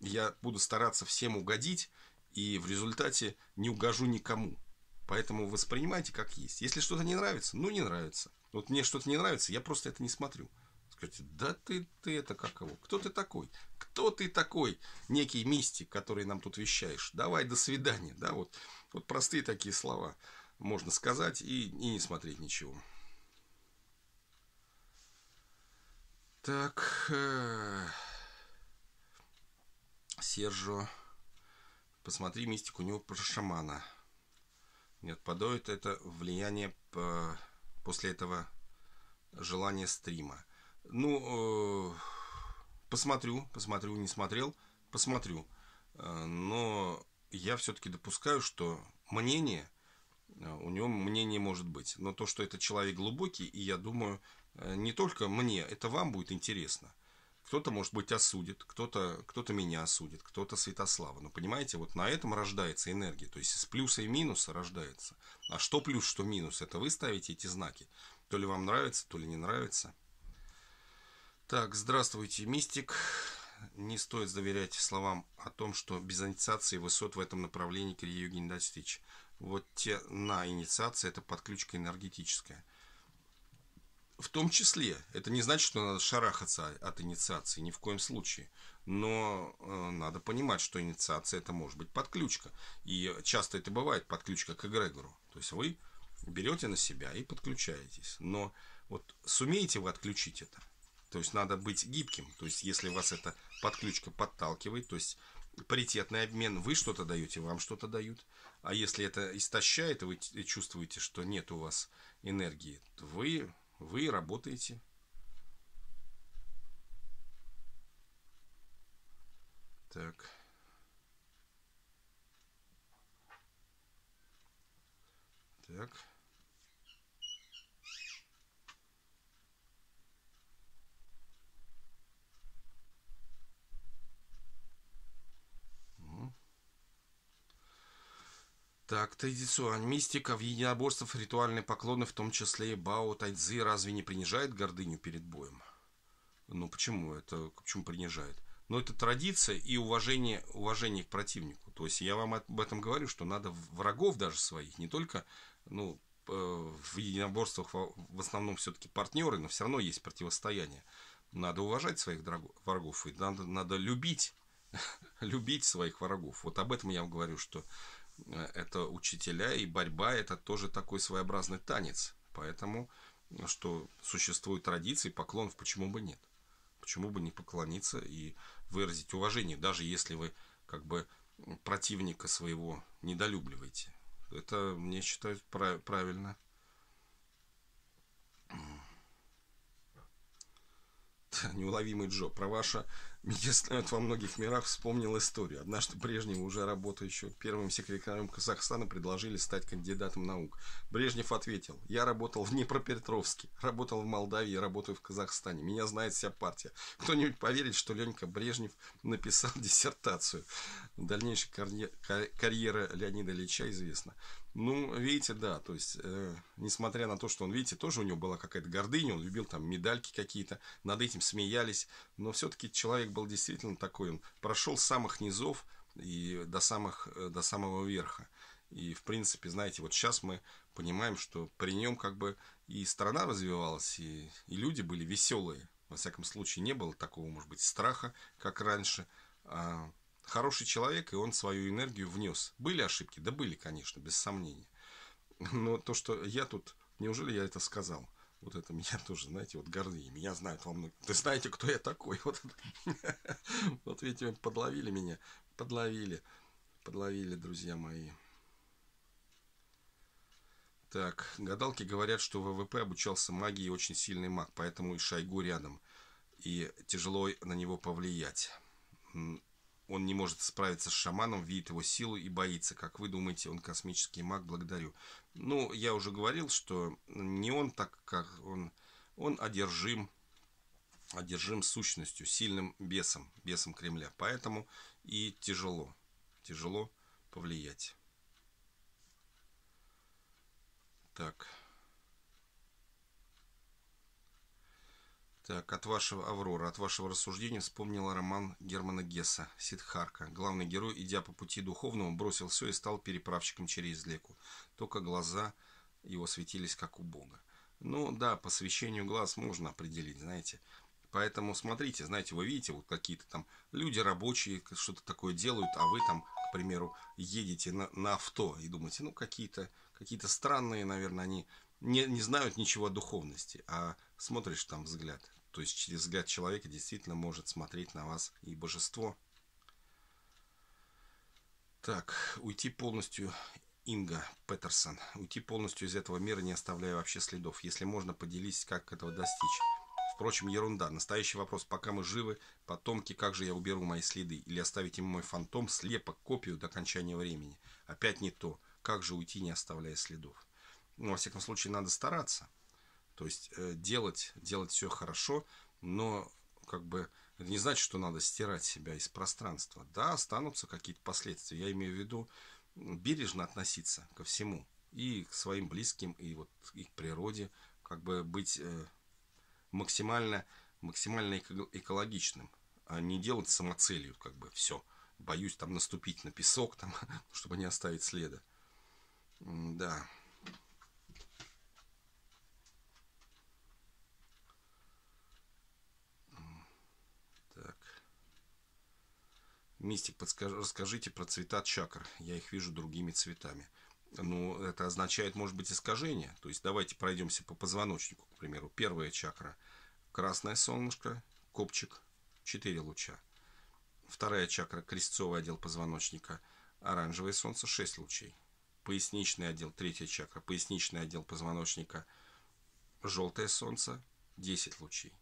Я буду стараться всем угодить, и в результате не угожу никому. Поэтому воспринимайте как есть. Если что-то не нравится, ну не нравится. Вот мне что-то не нравится, я просто это не смотрю. Скажите, да ты, ты это как его? Кто ты такой? Кто ты такой, некий мистик, который нам тут вещаешь? Давай, до свидания. Да, вот, вот простые такие слова можно сказать и, и не смотреть ничего. Так, э, Сержо посмотри мистику у него про шамана. Нет, подойдет это влияние э, после этого желания стрима. Ну, э, посмотрю, посмотрю, не смотрел, посмотрю. Э, но я все-таки допускаю, что мнение, э, у него мнение может быть. Но то, что это человек глубокий, и я думаю, не только мне, это вам будет интересно. Кто-то, может быть, осудит, кто-то кто меня осудит, кто-то Святослава. Но понимаете, вот на этом рождается энергия. То есть из плюса и минуса рождается. А что плюс, что минус? Это вы ставите эти знаки. То ли вам нравится, то ли не нравится. Так, здравствуйте, мистик. Не стоит доверять словам о том, что без инициации высот в этом направлении Кирия не достичь. Вот те на инициации это подключка энергетическая. В том числе. Это не значит, что надо шарахаться от инициации, ни в коем случае. Но э, надо понимать, что инициация это может быть подключка. И часто это бывает подключка к эгрегору. То есть вы берете на себя и подключаетесь. Но вот сумеете вы отключить это? То есть надо быть гибким. То есть если вас эта подключка подталкивает, то есть паритетный обмен, вы что-то даете, вам что-то дают. А если это истощает, и вы чувствуете, что нет у вас энергии, то вы вы работаете. Так. Так. Так, традиционная тайцзицуань, мистиков, единоборцев, ритуальные поклоны, в том числе и бао тайцзи, разве не принижает гордыню перед боем? Ну почему это, почему принижает? Но ну, это традиция и уважение, уважение к противнику. То есть я вам об этом говорю, что надо врагов даже своих, не только ну, э, в единоборствах в основном все-таки партнеры, но все равно есть противостояние. Надо уважать своих врагов и надо, надо любить, любить своих врагов. Вот об этом я вам говорю, что это учителя, и борьба это тоже такой своеобразный танец. Поэтому, ну, что существуют традиции, поклонов, почему бы нет? Почему бы не поклониться и выразить уважение, даже если вы как бы противника своего недолюбливаете? Это, мне считают, правильно. Неуловимый Джо. Про ваше Медиасноид во многих мирах вспомнил историю. Однажды Брежневу, уже работающего первым секретарем Казахстана, предложили стать кандидатом наук. Брежнев ответил, я работал в Днепропетровске, работал в Молдавии, работаю в Казахстане. Меня знает вся партия. Кто-нибудь поверит, что Ленька Брежнев написал диссертацию? Дальнейшая карьера, карьера Леонида Ильича известна. Ну, видите, да, то есть, э, несмотря на то, что он, видите, тоже у него была какая-то гордыня, он любил там медальки какие-то, над этим смеялись, но все-таки человек человек был действительно такой, он прошел с самых низов и до, самых, э, до самого верха. И, в принципе, знаете, вот сейчас мы понимаем, что при нем как бы и страна развивалась, и, и люди были веселые. Во всяком случае, не было такого, может быть, страха, как раньше. А хороший человек, и он свою энергию внес. Были ошибки? Да были, конечно, без сомнения. Но то, что я тут... Неужели я это сказал? Вот это меня тоже, знаете, вот гордые. Меня знают во многих. Ты знаете, кто я такой? Вот, вот видите, подловили меня. Подловили. Подловили, друзья мои. Так, гадалки говорят, что в ВВП обучался магии очень сильный маг, поэтому и Шойгу рядом. И тяжело на него повлиять. Он не может справиться с шаманом, видит его силу и боится. Как вы думаете, он космический маг, благодарю. Ну, я уже говорил, что не он так, как он... Он одержим, одержим сущностью, сильным бесом, бесом Кремля. Поэтому и тяжело, тяжело повлиять. Так. Так, от вашего Аврора, от вашего рассуждения вспомнила роман Германа Гесса «Сидхарка». Главный герой, идя по пути духовному, бросил все и стал переправщиком через реку. Только глаза его светились, как у Бога. Ну да, по свечению глаз можно определить, знаете. Поэтому смотрите, знаете, вы видите, вот какие-то там люди рабочие что-то такое делают, а вы там, к примеру, едете на, на авто и думаете, ну какие-то какие странные, наверное, они не, не знают ничего о духовности, а смотришь там взгляд. То есть через взгляд человека действительно может смотреть на вас и божество. Так, уйти полностью Инга Петерсон. Уйти полностью из этого мира, не оставляя вообще следов. Если можно, поделись, как этого достичь. Впрочем, ерунда. Настоящий вопрос. Пока мы живы, потомки, как же я уберу мои следы? Или оставить им мой фантом, слепо, копию до окончания времени? Опять не то. Как же уйти, не оставляя следов? Ну, во всяком случае, надо стараться. То есть э, делать, делать все хорошо, но как бы это не значит, что надо стирать себя из пространства. Да, останутся какие-то последствия. Я имею в виду бережно относиться ко всему. И к своим близким, и вот и к природе. Как бы быть э, максимально, максимально экологичным. А не делать самоцелью как бы все. Боюсь там наступить на песок, там, чтобы не оставить следа. Да. Мистик, подскаж... расскажите про цвета чакр. Я их вижу другими цветами. Ну, это означает, может быть, искажение. То есть давайте пройдемся по позвоночнику, к примеру. Первая чакра. Красное солнышко, копчик, 4 луча. Вторая чакра, крестцовый отдел позвоночника, оранжевое солнце, 6 лучей. Поясничный отдел, третья чакра, поясничный отдел позвоночника, желтое солнце, 10 лучей.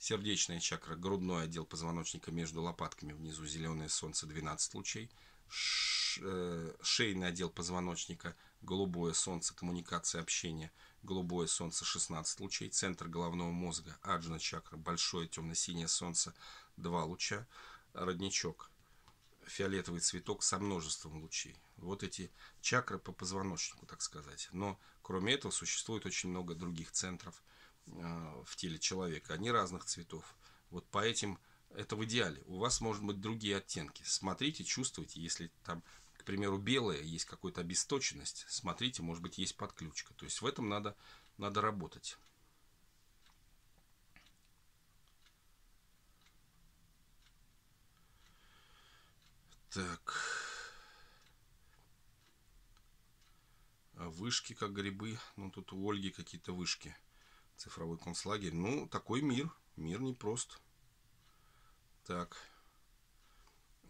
Сердечная чакра, грудной отдел позвоночника между лопатками, внизу зеленое солнце 12 лучей. Э, шейный отдел позвоночника, голубое солнце, коммуникация, общение, голубое солнце 16 лучей. Центр головного мозга, аджна чакра, большое темно-синее солнце 2 луча. Родничок, фиолетовый цветок со множеством лучей. Вот эти чакры по позвоночнику, так сказать. Но кроме этого существует очень много других центров – Э, в теле человека, они разных цветов. Вот по этим это в идеале. У вас может быть другие оттенки. Смотрите, чувствуйте, если там, к примеру, белое есть какая-то обесточенность, смотрите, может быть, есть подключка. То есть в этом надо, надо работать. Так. А вышки как грибы. Ну, тут у Ольги какие-то вышки. Цифровой концлагерь. Ну, такой мир. Мир непрост. Так.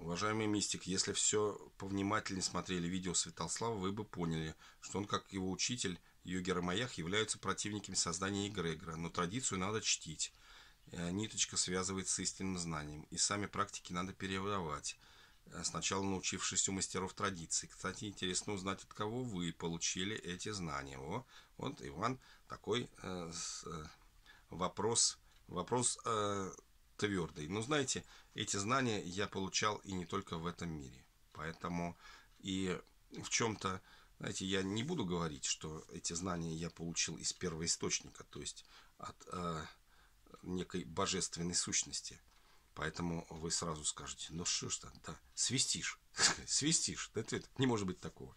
Уважаемый мистик, если все повнимательнее смотрели видео Святослава, вы бы поняли, что он, как его учитель, Югер и Маях, являются противниками создания эгрегора, но традицию надо чтить. Э, ниточка связывает с истинным знанием, и сами практики надо переворовать. Э, сначала научившись у мастеров традиции. Кстати, интересно узнать, от кого вы получили эти знания. О, вот, Иван, такой э, с, э, вопрос, вопрос э, твердый. Но ну, знаете, эти знания я получал и не только в этом мире. Поэтому и в чем-то, знаете, я не буду говорить, что эти знания я получил из первоисточника, то есть от э, некой божественной сущности – Поэтому вы сразу скажете, ну что ж так, да, свистишь, свистишь. Это, не может быть такого.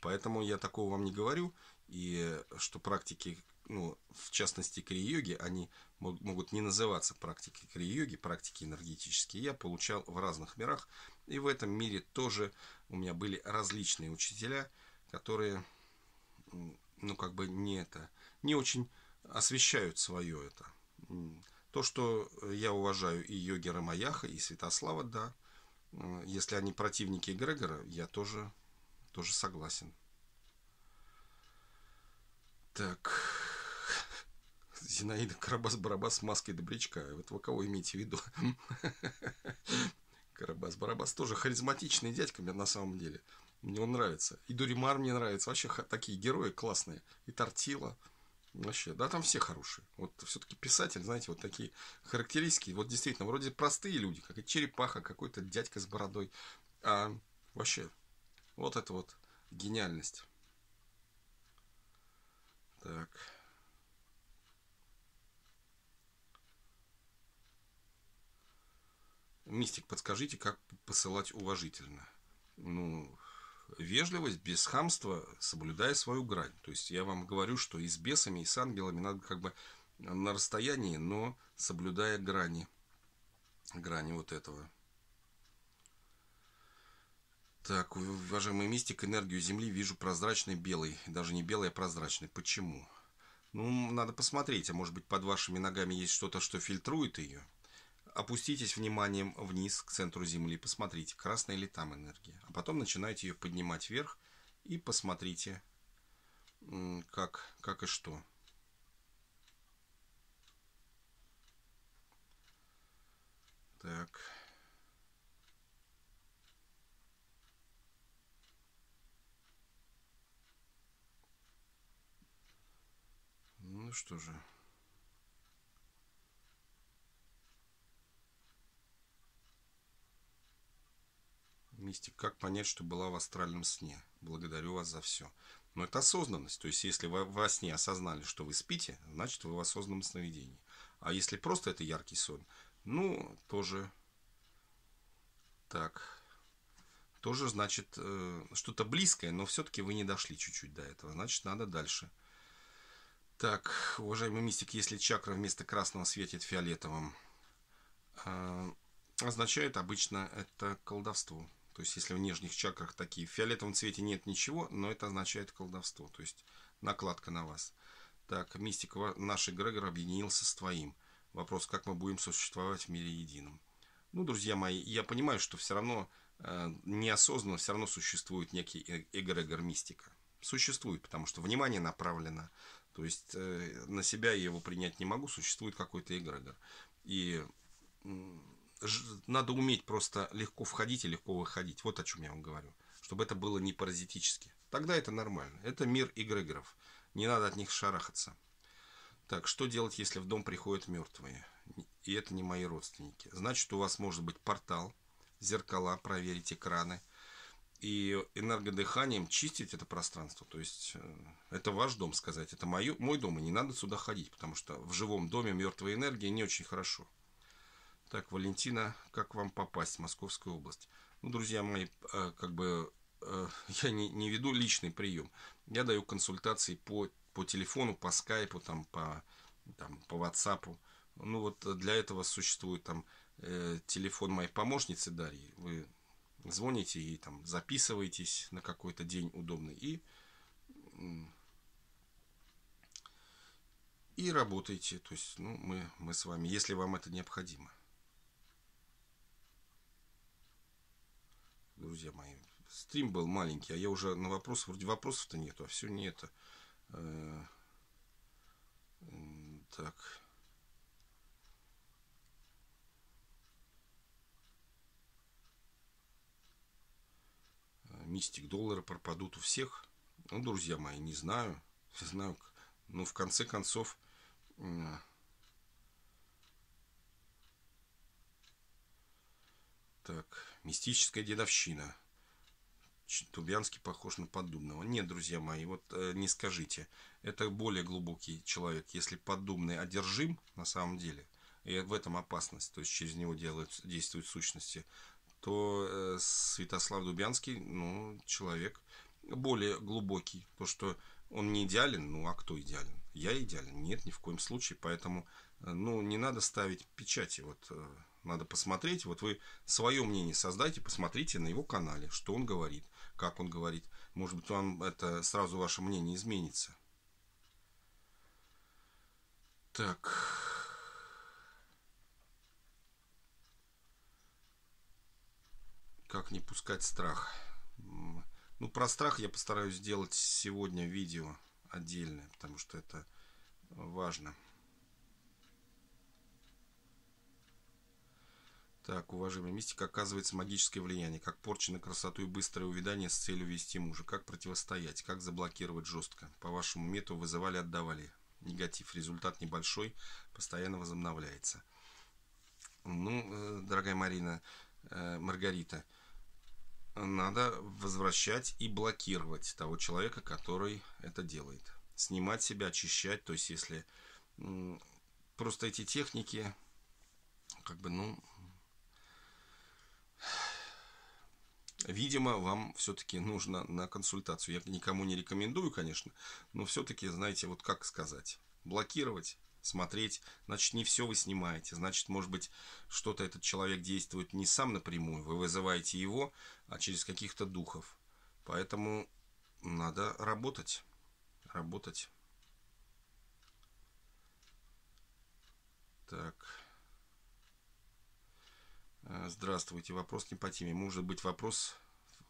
Поэтому я такого вам не говорю. И что практики, ну, в частности, кри-йоги, они могут не называться практики кри-йоги, практики энергетические. Я получал в разных мирах. И в этом мире тоже у меня были различные учителя, которые, ну, как бы не это, не очень освещают свое это то, что э, я уважаю и Йогера Маяха, и Святослава, да. Если они противники Грегора, я тоже, тоже согласен. Так. Зинаида Карабас-Барабас с маской добрячка. Вот вы кого имеете в виду? Карабас-Барабас тоже харизматичный дядька на самом деле. Мне он нравится. И Дуримар мне нравится. Вообще такие герои классные. И Тортила. Вообще, да, там все хорошие. Вот все-таки писатель, знаете, вот такие характеристики, вот действительно, вроде простые люди, как и черепаха, какой-то дядька с бородой. А вообще, вот это вот гениальность. Так. Мистик, подскажите, как посылать уважительно? Ну, вежливость, без хамства, соблюдая свою грань. То есть я вам говорю, что и с бесами, и с ангелами надо как бы на расстоянии, но соблюдая грани. Грани вот этого. Так, уважаемый мистик, энергию Земли вижу прозрачной белой. Даже не белой, а прозрачной. Почему? Ну, надо посмотреть, а может быть под вашими ногами есть что-то, что фильтрует ее? Опуститесь вниманием вниз к центру Земли, посмотрите, красная ли там энергия. А потом начинаете ее поднимать вверх и посмотрите, как, как и что. Так. Ну что же. Мистик, как понять, что была в астральном сне? Благодарю вас за все. Но это осознанность. То есть, если вы во сне осознали, что вы спите, значит, вы в осознанном сновидении. А если просто это яркий сон, ну, тоже так. Тоже, значит, э, что-то близкое, но все-таки вы не дошли чуть-чуть до этого. Значит, надо дальше. Так, уважаемый мистик, если чакра вместо красного светит фиолетовым, э, означает обычно это колдовство. То есть, если в нижних чакрах такие, в фиолетовом цвете нет ничего, но это означает колдовство. То есть, накладка на вас. Так, мистик наш эгрегор объединился с твоим. Вопрос, как мы будем существовать в мире едином. Ну, друзья мои, я понимаю, что все равно э, неосознанно все равно существует некий э, эгрегор мистика. Существует, потому что внимание направлено. То есть, э, на себя я его принять не могу, существует какой-то эгрегор. И надо уметь просто легко входить и легко выходить. Вот о чем я вам говорю. Чтобы это было не паразитически. Тогда это нормально. Это мир эгрегоров. Не надо от них шарахаться. Так, что делать, если в дом приходят мертвые? И это не мои родственники. Значит, у вас может быть портал, зеркала, проверить экраны. И энергодыханием чистить это пространство. То есть, э, это ваш дом сказать. Это мой, мой дом, и не надо сюда ходить. Потому что в живом доме мертвая энергия не очень хорошо. Так, Валентина, как вам попасть в Московскую область? Ну, друзья мои, э, как бы э, я не, не веду личный прием. Я даю консультации по, по телефону, по скайпу, там, по, там, по WhatsApp. Ну, вот для этого существует там э, телефон моей помощницы Дарьи. Вы звоните ей, там записываетесь на какой-то день удобный и и работаете. То есть, ну, мы, мы с вами, если вам это необходимо. друзья мои. Стрим был маленький, а я уже на вопросы вроде вопросов-то нету, а все не это. Э, так. Э, мистик доллары пропадут у всех. Ну, друзья мои, не знаю. знаю. Но ну, в конце концов... Так. Мистическая дедовщина. Тубянский похож на Поддубного. Нет, друзья мои, вот э, не скажите. Это более глубокий человек. Если Поддубный одержим на самом деле, и в этом опасность, то есть через него делают, действуют сущности, то э, Святослав Дубянский, ну, человек более глубокий. То, что он не идеален, ну, а кто идеален? Я идеален? Нет, ни в коем случае. Поэтому, э, ну, не надо ставить печати вот э, надо посмотреть, вот вы свое мнение создайте, посмотрите на его канале, что он говорит, как он говорит. Может быть, вам это сразу ваше мнение изменится. Так. Как не пускать страх? Ну, про страх я постараюсь сделать сегодня видео отдельное, потому что это важно. Так, уважаемый мистика, оказывается магическое влияние, как порча на красоту и быстрое увядание с целью вести мужа, как противостоять, как заблокировать жестко. По вашему методу вызывали, отдавали. Негатив, результат небольшой, постоянно возобновляется. Ну, э, дорогая Марина, э, Маргарита, надо возвращать и блокировать того человека, который это делает. Снимать себя, очищать, то есть если просто эти техники, как бы, ну, видимо, вам все-таки нужно на консультацию. Я никому не рекомендую, конечно, но все-таки, знаете, вот как сказать, блокировать смотреть, значит, не все вы снимаете, значит, может быть, что-то этот человек действует не сам напрямую, вы вызываете его, а через каких-то духов. Поэтому надо работать, работать. Так. Э, здравствуйте. Вопрос не по теме. Может быть вопрос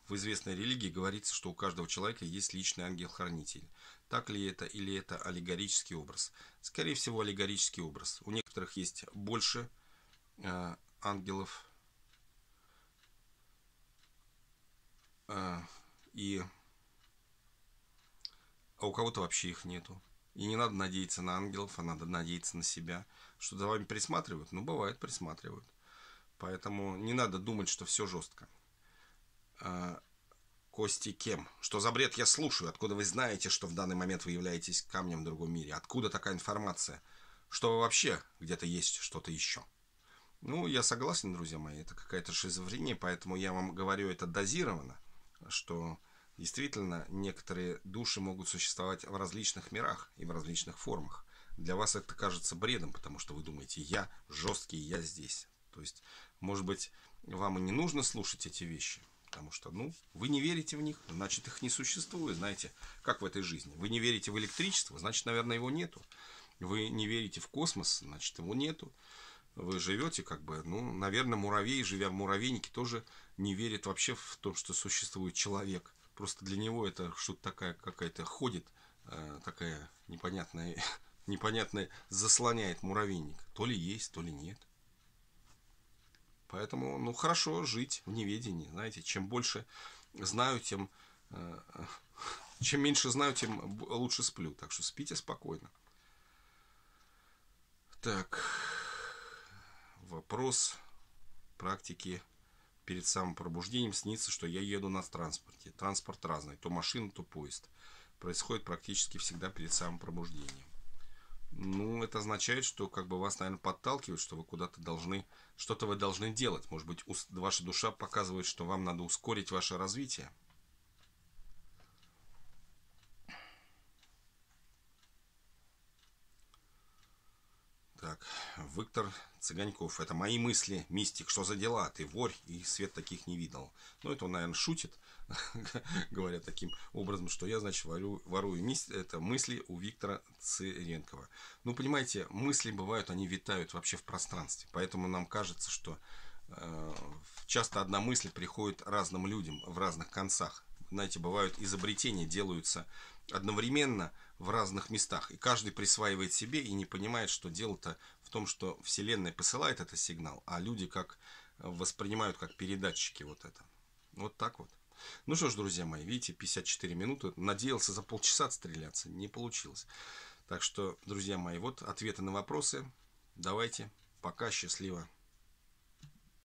в известной религии говорится, что у каждого человека есть личный ангел-хранитель. Так ли это или это аллегорический образ? Скорее всего, аллегорический образ. У некоторых есть больше э, ангелов. Э, и... А у кого-то вообще их нету. И не надо надеяться на ангелов, а надо надеяться на себя. Что за вами присматривают? Ну, бывает, присматривают. Поэтому не надо думать, что все жестко. А, Кости Кем. Что за бред я слушаю? Откуда вы знаете, что в данный момент вы являетесь камнем в другом мире? Откуда такая информация? Что вы вообще где-то есть что-то еще? Ну, я согласен, друзья мои, это какая-то шизофрения, поэтому я вам говорю это дозированно, что действительно некоторые души могут существовать в различных мирах и в различных формах. Для вас это кажется бредом, потому что вы думаете, я жесткий, я здесь. То есть может быть, вам и не нужно слушать эти вещи, потому что, ну, вы не верите в них, значит, их не существует, знаете, как в этой жизни. Вы не верите в электричество, значит, наверное, его нету. Вы не верите в космос, значит, его нету. Вы живете, как бы, ну, наверное, муравей, живя в муравейнике, тоже не верит вообще в то, что существует человек. Просто для него это что-то такая какая-то ходит, э, такая непонятная, непонятная заслоняет муравейник. То ли есть, то ли нет. Поэтому, ну, хорошо жить в неведении, знаете, чем больше знаю, тем... Э, чем меньше знаю, тем лучше сплю. Так что спите спокойно. Так, вопрос практики перед самым пробуждением снится, что я еду на транспорте. Транспорт разный, то машина, то поезд. Происходит практически всегда перед самым пробуждением ну, это означает, что как бы вас, наверное, подталкивают, что вы куда-то должны, что-то вы должны делать. Может быть, ус, ваша душа показывает, что вам надо ускорить ваше развитие. Так, Виктор Цыганьков. Это мои мысли, мистик, что за дела? Ты ворь и свет таких не видел. Ну, это он, наверное, шутит. говоря таким образом, что я, значит, ворю, ворую мысли, это мысли у Виктора Церенкова. Ну, понимаете, мысли бывают, они витают вообще в пространстве, поэтому нам кажется, что э, часто одна мысль приходит разным людям в разных концах. Знаете, бывают изобретения делаются одновременно в разных местах, и каждый присваивает себе и не понимает, что дело-то в том, что Вселенная посылает этот сигнал, а люди как э, воспринимают как передатчики вот это. Вот так вот. Ну что ж, друзья мои, видите, 54 минуты. Надеялся за полчаса отстреляться, не получилось. Так что, друзья мои, вот ответы на вопросы. Давайте, пока, счастливо.